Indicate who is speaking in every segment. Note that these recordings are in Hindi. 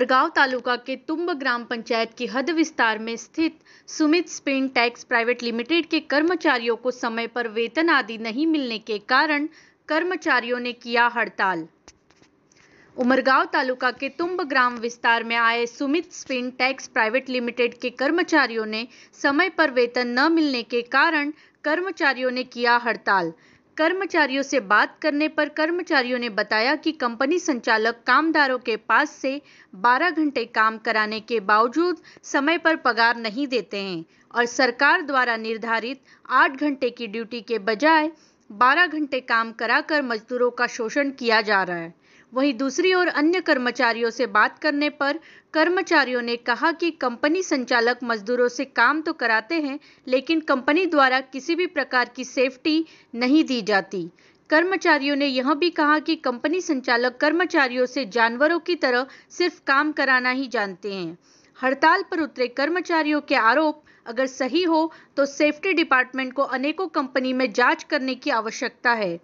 Speaker 1: भरगांव तालुका के तुम्ब ग्राम पंचायत की हद विस्तार में स्थित Sumit Spintex private limited के कर्मचारियों को समय पर वेतन आदि नहीं मिलने के कारण कर्मचारियों ने किया हड़ताल उमरगांव तालुका के तुम्ब ग्राम विस्तार में आए Sumit Spintex private limited के कर्मचारियों ने समय पर वेतन न मिलने के कारण कर्मचारियों ने किया हड़ताल कर्मचारियों से बात करने पर कर्मचारियों ने बताया कि कंपनी संचालक कामदारों के पास से 12 घंटे काम कराने के बावजूद समय पर पगार नहीं देते हैं और सरकार द्वारा निर्धारित 8 घंटे की ड्यूटी के बजाय 12 घंटे काम कराकर मजदूरों का शोषण किया जा रहा है वहीं दूसरी ओर अन्य कर्मचारियों से बात करने पर कर्मचारियों ने कहा कि कंपनी संचालक मजदूरों से काम तो कराते हैं लेकिन कंपनी द्वारा किसी भी प्रकार की सेफ्टी नहीं दी जाती कर्मचारियों ने यह भी कहा कि कंपनी संचालक कर्मचारियों से जानवरों की तरह सिर्फ काम कराना ही जानते हैं हड़ताल पर उतरे कर्मचारियों के आरोप अगर सही हो तो सेफ्टी डिपार्टमेंट को अनेकों कंपनी में जांच करने की आवश्यकता है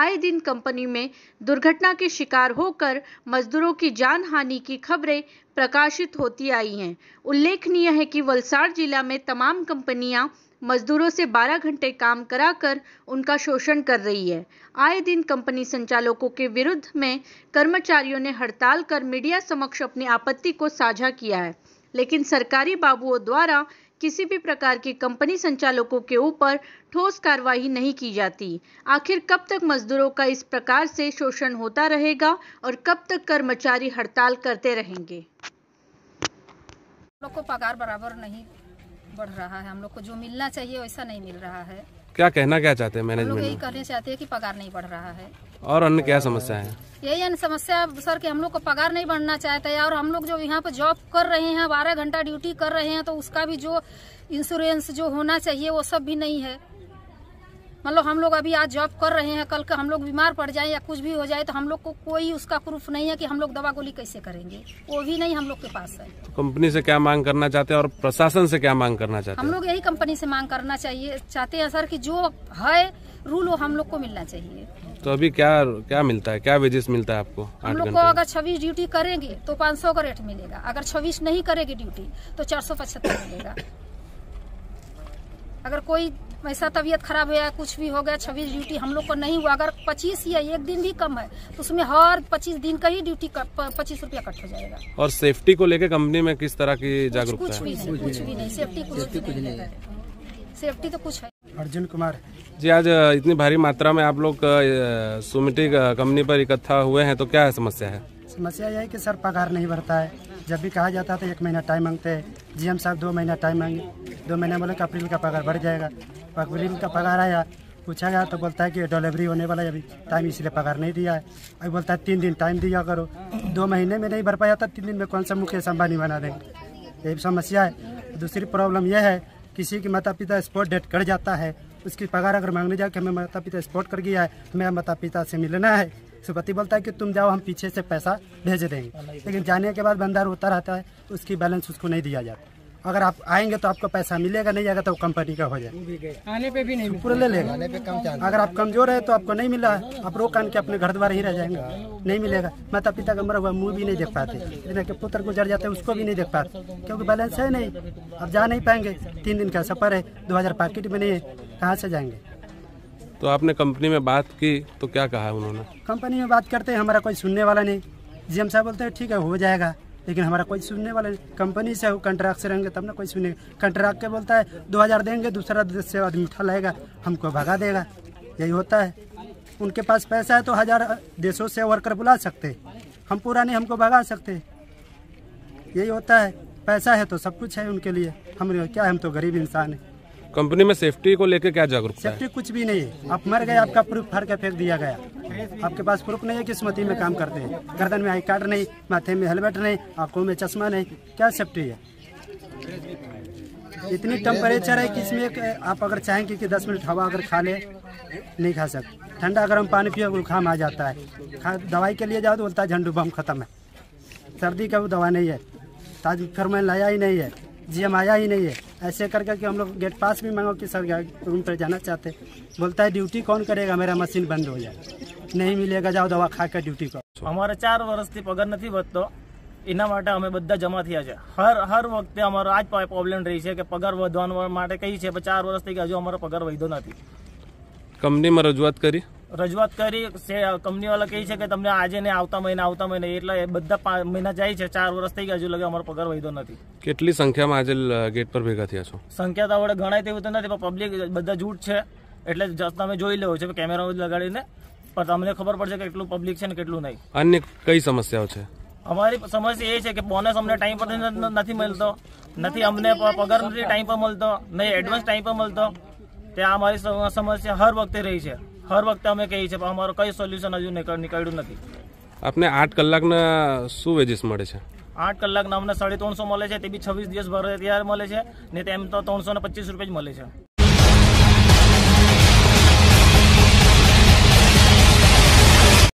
Speaker 1: आए दिन कंपनी में दुर्घटना के शिकार होकर मजदूरों की जान हानि की खबरें प्रकाशित होती आई हैं उल्लेखनीय है कि वलसाड़ जिला में तमाम कंपनियां मजदूरों से 12 घंटे काम कराकर उनका शोषण कर रही है आए दिन कंपनी संचालकों के विरुद्ध में कर्मचारियों ने हड़ताल कर मीडिया समक्ष अपनी आपत्ति को साझा किया है लेकिन सरकारी बाबुओं द्वारा किसी भी प्रकार की कंपनी संचालकों के ऊपर ठोस कार्रवाई नहीं की जाती आखिर कब तक मजदूरों का इस प्रकार से शोषण होता रहेगा और कब तक कर्मचारी हड़ताल करते रहेंगे
Speaker 2: लोग को पगार बराबर नहीं बढ़ रहा है हम लोग को जो मिलना चाहिए वैसा नहीं मिल रहा है
Speaker 3: क्या कहना क्या चाहते हैं मैनेजमेंट यही
Speaker 2: कहना चाहते हैं कि पगार नहीं बढ़ रहा है
Speaker 3: और अन्य क्या समस्या है
Speaker 2: यही अन्य समस्या सर कि हम लोग को पगार नहीं बढ़ना चाहते है और हम लोग जो यहाँ पर जॉब कर रहे हैं बारह घंटा ड्यूटी कर रहे हैं तो उसका भी जो इंश्योरेंस जो होना चाहिए वो सब भी नहीं है मतलब हम लोग अभी आज जॉब कर रहे हैं कल का हम लोग बीमार पड़ जाए या कुछ भी हो जाए तो हम लोग को कोई उसका प्रूफ नहीं है कि हम लोग दवा गोली कैसे करेंगे वो भी नहीं हम लोग के पास है
Speaker 3: तो कंपनी से क्या मांग करना चाहते हैं और प्रशासन से क्या मांग करना चाहते हैं
Speaker 2: हम लोग यही कंपनी से मांग करना चाहिए चाहते हैं सर कि जो है रूल वो हम लोग को मिलना चाहिए
Speaker 3: तो अभी क्या क्या मिलता है क्या वेजेस मिलता है आपको हम लोग को अगर
Speaker 2: छब्बीस ड्यूटी करेंगे तो पाँच सौ का रेट मिलेगा अगर छब्बीस नहीं करेगी ड्यूटी तो चार सौ पचहत्तर मिलेगा अगर कोई ऐसा तबीयत खराब हुआ कुछ भी हो गया छब्बीस ड्यूटी हम लोग को नहीं हुआ अगर पच्चीस या एक दिन भी कम है तो उसमें हर पच्चीस दिन का ही ड्यूटी पच्चीस रूपया कट हो जाएगा
Speaker 3: और सेफ्टी को लेकर कंपनी में किस तरह की जागरूकता कुछ, कुछ, कुछ,
Speaker 2: कुछ भी नहीं सेफ्टी कुछ भी
Speaker 4: नहीं सेफ्टी तो कुछ है अर्जुन कुमार
Speaker 3: जी आज इतनी भारी मात्रा में आप लोग सुमिटी कंपनी पर इकट्ठा हुए हैं तो क्या है समस्या है
Speaker 4: समस्या यह है कि सर पगार नहीं भरता है जब भी कहा जाता था एक महीना टाइम मांगते हैं जी हम साहब दो महीना टाइम मांगे दो महीने बोले अप्रैल का पगार बढ़ जाएगा अप्रैल का पगार आया पूछा गया तो बोलता है कि डिलीवरी होने वाला है अभी टाइम इसलिए पगार नहीं दिया है अभी बोलता है तीन दिन टाइम दिया करो दो महीने में नहीं भर पाया था तीन दिन में कौन सा मुकेश अंबानी बना देंगे यही समस्या है दूसरी प्रॉब्लम यह है किसी के माता पिता स्पोर्ट डेट कट जाता है उसकी पगार अगर मांगने जाए कि हमें माता पिता स्पोर्ट कर गया है तो हमें मेरा माता पिता से मिलना है सुपति बोलता है कि तुम जाओ हम पीछे से पैसा भेज देंगे लेकिन जाने के बाद बंदा रोता रहता है तो उसकी बैलेंस उसको नहीं दिया जाता अगर आप आएंगे तो आपको पैसा मिलेगा नहीं आएगा तो कंपनी का हो जाए आने पे भी नहीं पूरा ले लेगा अगर आप कमजोर है तो आपको नहीं मिला आप रोक आन के अपने घर द्वार ही रह जाएंगे नहीं मिलेगा माता पिता का मरा हुआ मुँह भी नहीं देख पाते के पुत्र गुजर जाते हैं उसको भी नहीं देख पाते क्योंकि बैलेंस है नहीं आप जा नहीं पाएंगे तीन दिन का सफर है दो हज़ार पैकेट में नहीं है कहाँ से जाएंगे
Speaker 3: तो आपने कंपनी में बात की तो क्या कहा उन्होंने
Speaker 4: कंपनी में बात करते हैं हमारा कोई सुनने वाला नहीं जी हम साहब बोलते हैं ठीक है हो जाएगा लेकिन हमारा कोई सुनने वाला नहीं कंपनी से हो कंट्रैक्ट से रहेंगे तब ना कोई सुने कंट्रैक्ट के बोलता है दो हज़ार देंगे दूसरा से आदमी उठा लाएगा हमको भगा देगा यही होता है उनके पास पैसा है तो हज़ार देशों से वर्कर बुला सकते हम पूरा नहीं हमको भगा सकते यही होता है पैसा है तो सब कुछ है उनके लिए हम क्या हम तो गरीब इंसान
Speaker 3: हैं कंपनी में सेफ्टी को लेकर क्या जागरूकता सेफ्टी
Speaker 4: कुछ भी नहीं है आप मर गए आपका प्रूफ फर के फेंक दिया गया आपके पास प्रूफ नहीं है कि स्मृति में काम करते हैं गर्दन में आई कार्ड नहीं माथे में हेलमेट नहीं आंखों में चश्मा नहीं क्या सेफ्टी है इतनी टेम्परेचर है कि इसमें आप अगर चाहेंगे कि 10 मिनट हवा अगर खा ले नहीं खा सकते ठंडा गर्म पानी पिए जुकाम आ जाता है दवाई के लिए जाओ तो बोलता है झंडू बम खत्म है सर्दी का वो दवा नहीं है ताज फरमैन लाया ही नहीं है जी हम आया ही नहीं है ऐसे करके कि हम लोग गेट पास भी मांगो कि सर रूम पर जाना चाहते बोलता है ड्यूटी कौन करेगा मेरा मशीन बंद हो जाए नहीं मिलेगा जाओ दवा खा कर ड्यूटी करो
Speaker 5: हमारे चार वर्ष थी पगड़ नहीं बदतो इना माटे हमें बद्दा जमा थिया छे हर हर वक्त हमारा आज प्रॉब्लम रही छे के पगार वधवान माटे कई छे 4 वर्ष थी के जो हमारा पगार वधो नथी
Speaker 3: कंपनी में रजूआत करी
Speaker 5: રજૂઆત કરી કંપનીવાળા કહે છે કે તમને આજે ને આવતા મહિના આવતા મહિને એટલે બધા મહિના જાય છે ચાર વર્ષ થઈ ગયા હજુ લગે અમારો પગાર વધ્યો નથી
Speaker 3: કેટલી સંખ્યામાં આજે ગેટ પર ભેગા થયા છો સંખ્યા
Speaker 5: તો આપણે ગણાય તેવું તો નથી પણ પબ્લિક બધા જૂઠ છે એટલે તમે જોઈ લેવો છે કેમેરા લગાડીને પણ તમને ખબર પડશે કે કેટલું પબ્લિક છે ને કેટલું નહીં
Speaker 3: અન્ય કઈ સમસ્યાઓ છે
Speaker 5: અમારી સમસ્યા એ છે કે બોનસ અમને ટાઈમ પર નથી મળતો નથી અમને પગાર નથી ટાઈમ પર મળતો નહીં એડવાન્સ ટાઈમ પર મળતો તે આ અમારી સમસ્યા હર વખતે રહી છે હર વખતે અમે કહીએ છીએ પણ અમારો કંઈ સોલ્યુશન હજુ નીકળ્યું નથી
Speaker 3: આપને આઠ કલાકના શું વેજીસ મળે છે
Speaker 5: આઠ કલાકના અમને સાડી ત્રણસો મળે છે તે બી છવ્વીસ દિવસ ભરે ત્યારે મળે છે ને તેમ તો ત્રણસો ને પચીસ રૂપિયા જ મળે છે